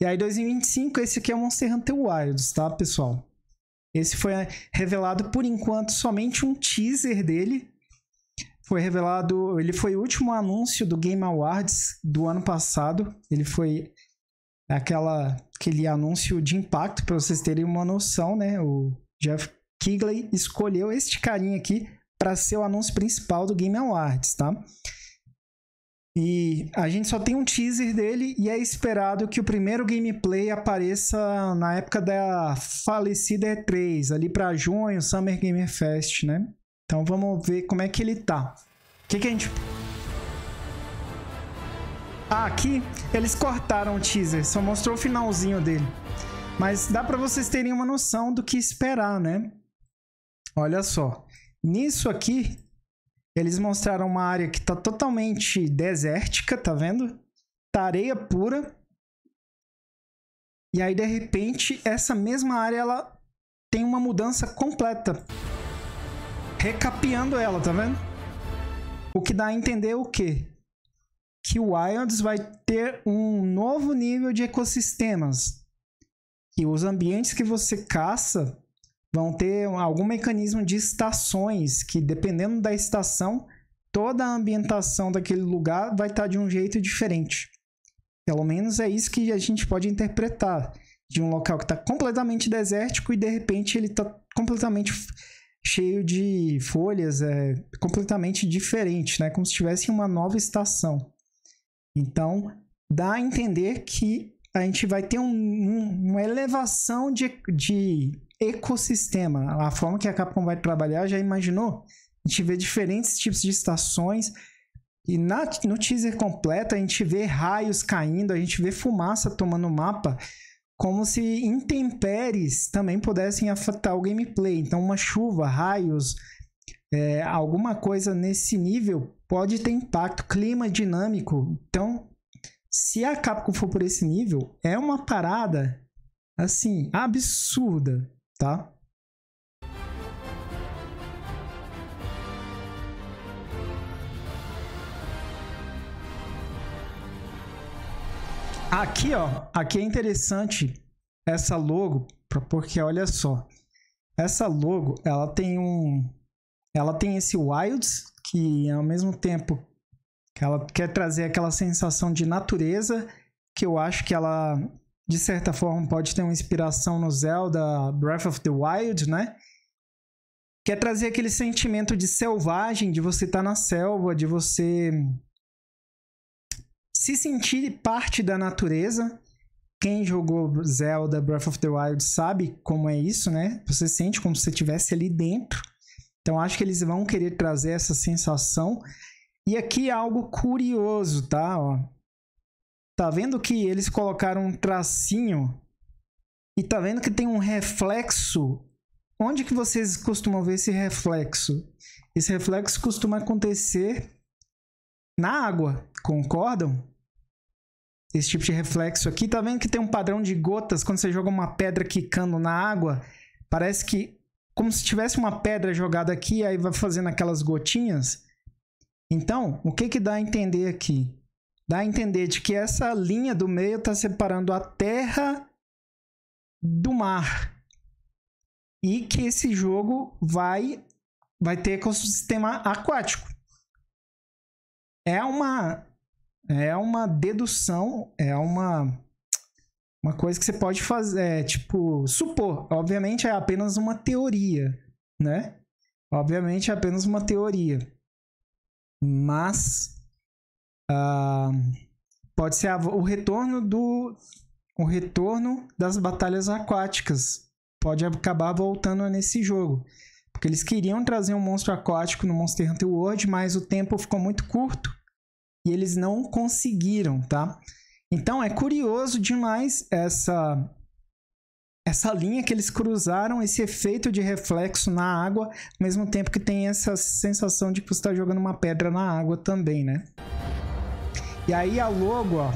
E aí, 2025, esse aqui é Monster Hunter Wilds, tá, pessoal? Esse foi eh, revelado por enquanto somente um teaser dele. Foi revelado, ele foi o último anúncio do Game Awards do ano passado. Ele foi aquela aquele anúncio de impacto para vocês terem uma noção, né? O Jeff Kigley escolheu este carinha aqui para ser o anúncio principal do Game Awards, tá? E a gente só tem um teaser dele e é esperado que o primeiro gameplay apareça na época da falecida E3, ali para junho, Summer Gamer Fest, né? Então vamos ver como é que ele tá. O que, que a gente. Ah, aqui eles cortaram o teaser, só mostrou o finalzinho dele. Mas dá para vocês terem uma noção do que esperar, né? Olha só. Nisso aqui eles mostraram uma área que tá totalmente desértica, tá vendo? Tá areia pura. E aí, de repente, essa mesma área ela tem uma mudança completa. Recapeando ela, tá vendo? O que dá a entender o quê? Que o Wilds vai ter um novo nível de ecossistemas. E os ambientes que você caça vão ter algum mecanismo de estações que, dependendo da estação, toda a ambientação daquele lugar vai estar tá de um jeito diferente. Pelo menos é isso que a gente pode interpretar de um local que está completamente desértico e de repente ele está completamente cheio de folhas, é completamente diferente, né? Como se tivesse uma nova estação. Então dá a entender que a gente vai ter um, um, uma elevação de, de ecossistema. A forma que a Capcom vai trabalhar, já imaginou? A gente vê diferentes tipos de estações. E na, no teaser completo, a gente vê raios caindo, a gente vê fumaça tomando o mapa, como se intempéries também pudessem afetar o gameplay. Então, uma chuva, raios, é, alguma coisa nesse nível pode ter impacto. Clima dinâmico. Então, se a Capcom for por esse nível, é uma parada assim, absurda tá? Aqui, ó, aqui é interessante essa logo, porque olha só, essa logo, ela tem um, ela tem esse wilds que ao mesmo tempo que ela quer trazer aquela sensação de natureza que eu acho que ela de certa forma, pode ter uma inspiração no Zelda Breath of the Wild, né? Que é trazer aquele sentimento de selvagem, de você estar tá na selva, de você se sentir parte da natureza. Quem jogou Zelda Breath of the Wild sabe como é isso, né? Você sente como se estivesse ali dentro. Então acho que eles vão querer trazer essa sensação. E aqui é algo curioso, tá? Ó, Tá vendo que eles colocaram um tracinho e tá vendo que tem um reflexo? Onde que vocês costumam ver esse reflexo? Esse reflexo costuma acontecer na água, concordam? Esse tipo de reflexo aqui, tá vendo que tem um padrão de gotas quando você joga uma pedra quicando na água? Parece que como se tivesse uma pedra jogada aqui, aí vai fazendo aquelas gotinhas. Então, o que que dá a entender aqui? Dá a entender de que essa linha do meio está separando a terra do mar. E que esse jogo vai, vai ter ecossistema aquático. É uma, é uma dedução, é uma uma coisa que você pode fazer, é, tipo, supor. Obviamente é apenas uma teoria, né? Obviamente é apenas uma teoria. Mas Uh, pode ser a, o retorno do o retorno das batalhas aquáticas pode acabar voltando nesse jogo porque eles queriam trazer um monstro aquático no Monster Hunter World mas o tempo ficou muito curto e eles não conseguiram tá então é curioso demais essa essa linha que eles cruzaram esse efeito de reflexo na água ao mesmo tempo que tem essa sensação de que você está jogando uma pedra na água também né e aí a logo, ó.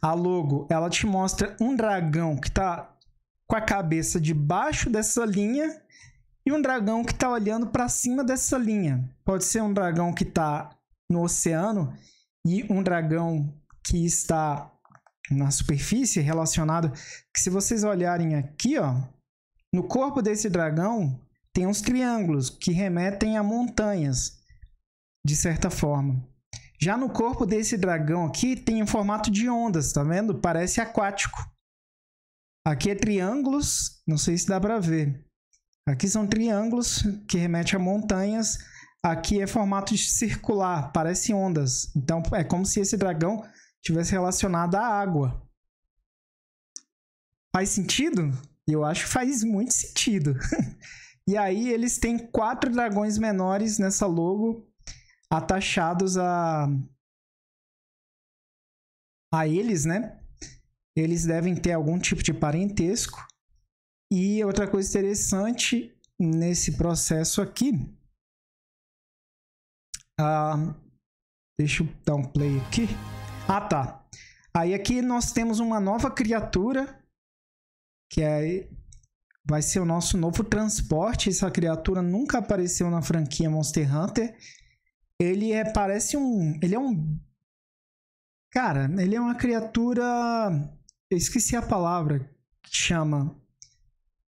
A logo, ela te mostra um dragão que tá com a cabeça debaixo dessa linha e um dragão que tá olhando para cima dessa linha. Pode ser um dragão que tá no oceano e um dragão que está na superfície relacionado que se vocês olharem aqui, ó, no corpo desse dragão tem uns triângulos que remetem a montanhas de certa forma. Já no corpo desse dragão aqui tem um formato de ondas, tá vendo? Parece aquático. Aqui é triângulos, não sei se dá para ver. Aqui são triângulos que remete a montanhas. Aqui é formato circular, parece ondas. Então é como se esse dragão tivesse relacionado à água. Faz sentido? Eu acho que faz muito sentido. e aí eles têm quatro dragões menores nessa logo atachados a a eles, né? Eles devem ter algum tipo de parentesco. E outra coisa interessante nesse processo aqui, ah, deixa eu dar um play aqui. Ah, tá. Aí aqui nós temos uma nova criatura que é vai ser o nosso novo transporte. Essa criatura nunca apareceu na franquia Monster Hunter. Ele é, parece um. Ele é um. Cara, ele é uma criatura. Eu esqueci a palavra que chama.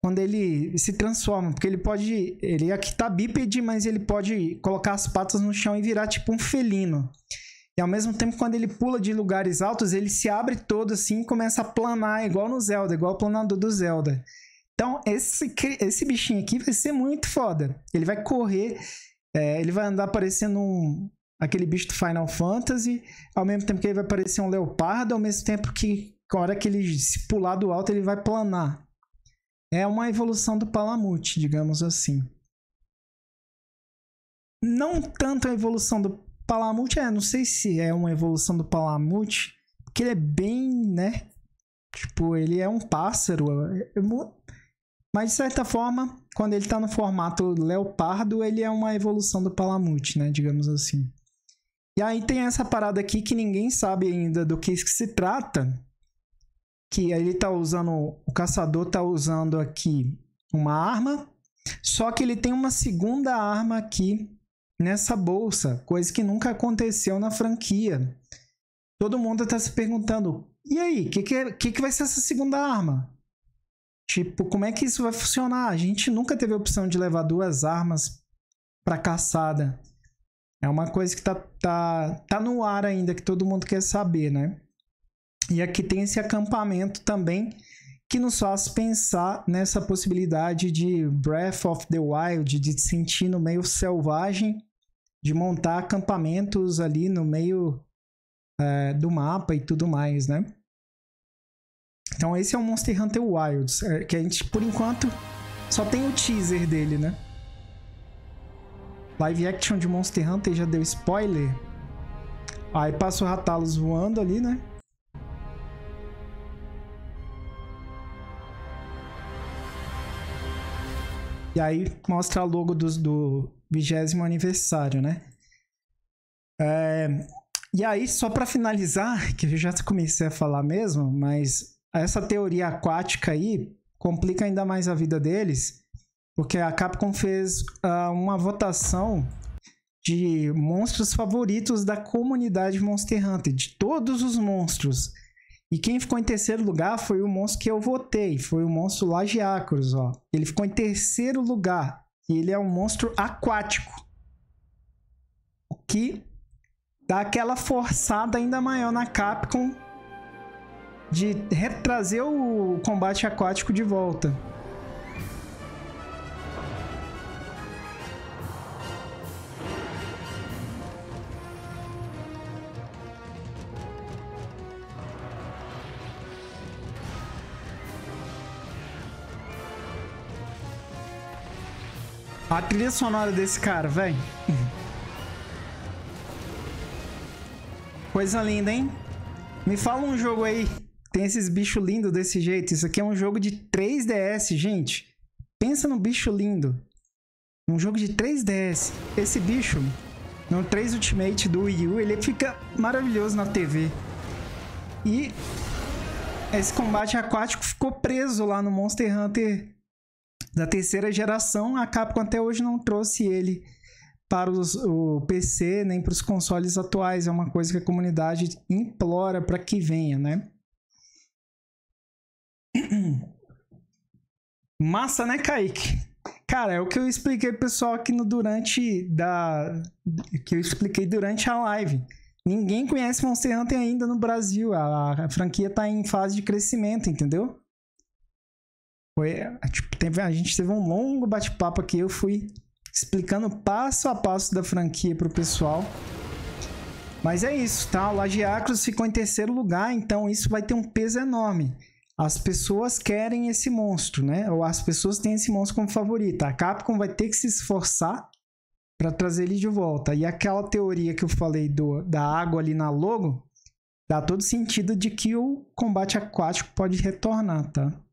Quando ele se transforma, porque ele pode. Ele aqui tá bípede, mas ele pode colocar as patas no chão e virar tipo um felino. E ao mesmo tempo, quando ele pula de lugares altos, ele se abre todo assim e começa a planar, igual no Zelda, igual o planador do Zelda. Então, esse, esse bichinho aqui vai ser muito foda. Ele vai correr. É, ele vai andar parecendo um, aquele bicho do Final Fantasy, ao mesmo tempo que ele vai parecer um leopardo, ao mesmo tempo que, na hora que ele se pular do alto, ele vai planar. É uma evolução do Palamute, digamos assim. Não tanto a evolução do Palamute, é, não sei se é uma evolução do Palamute, porque ele é bem, né? Tipo, ele é um pássaro. É, é mas de certa forma, quando ele está no formato leopardo, ele é uma evolução do Palamute, né? Digamos assim. E aí tem essa parada aqui que ninguém sabe ainda do que se trata. Que ele está usando. O caçador está usando aqui uma arma. Só que ele tem uma segunda arma aqui nessa bolsa, coisa que nunca aconteceu na franquia. Todo mundo está se perguntando: e aí, o que, que, é, que, que vai ser essa segunda arma? Tipo, como é que isso vai funcionar? A gente nunca teve a opção de levar duas armas para caçada. É uma coisa que tá, tá, tá no ar ainda, que todo mundo quer saber, né? E aqui tem esse acampamento também que nos faz pensar nessa possibilidade de Breath of the Wild, de se sentir no meio selvagem, de montar acampamentos ali no meio é, do mapa e tudo mais, né? Então esse é o Monster Hunter Wilds, é, que a gente, por enquanto, só tem o teaser dele, né? Live action de Monster Hunter já deu spoiler. Aí passa o Ratalos voando ali, né? E aí mostra o logo do, do 20 aniversário, né? É, e aí, só para finalizar, que eu já comecei a falar mesmo, mas ah, essa teoria aquática aí complica ainda mais a vida deles, porque a Capcom fez uh, uma votação de monstros favoritos da comunidade Monster Hunter, de todos os monstros. E quem ficou em terceiro lugar foi o monstro que eu votei, foi o monstro Lagiacros, ó. Ele ficou em terceiro lugar e ele é um monstro aquático. O que dá aquela forçada ainda maior na Capcom de retrazer o combate aquático de volta. A trilha sonora desse cara, velho. Coisa linda, hein? Me fala um jogo aí tem esses bichos lindos desse jeito. Isso aqui é um jogo de 3DS, gente. Pensa no bicho lindo. Um jogo de 3DS. Esse bicho, no 3 Ultimate do Wii U, ele fica maravilhoso na TV. E esse combate aquático ficou preso lá no Monster Hunter da terceira geração. A Capcom até hoje não trouxe ele para os, o PC nem para os consoles atuais. É uma coisa que a comunidade implora para que venha, né? Massa, né, Kaique? Cara, é o que eu expliquei pro pessoal aqui no durante da que eu expliquei durante a live. Ninguém conhece Monster Hunter ainda no Brasil. A, a franquia tá em fase de crescimento, entendeu? Foi, tipo, teve, a gente teve um longo bate-papo aqui. Eu fui explicando passo a passo da franquia pro pessoal. Mas é isso, tá? O Lagiacros ficou em terceiro lugar, então isso vai ter um peso enorme as pessoas querem esse monstro, né? Ou as pessoas têm esse monstro como favorito. A Capcom vai ter que se esforçar para trazer ele de volta. E aquela teoria que eu falei do, da água ali na logo dá todo sentido de que o combate aquático pode retornar, tá?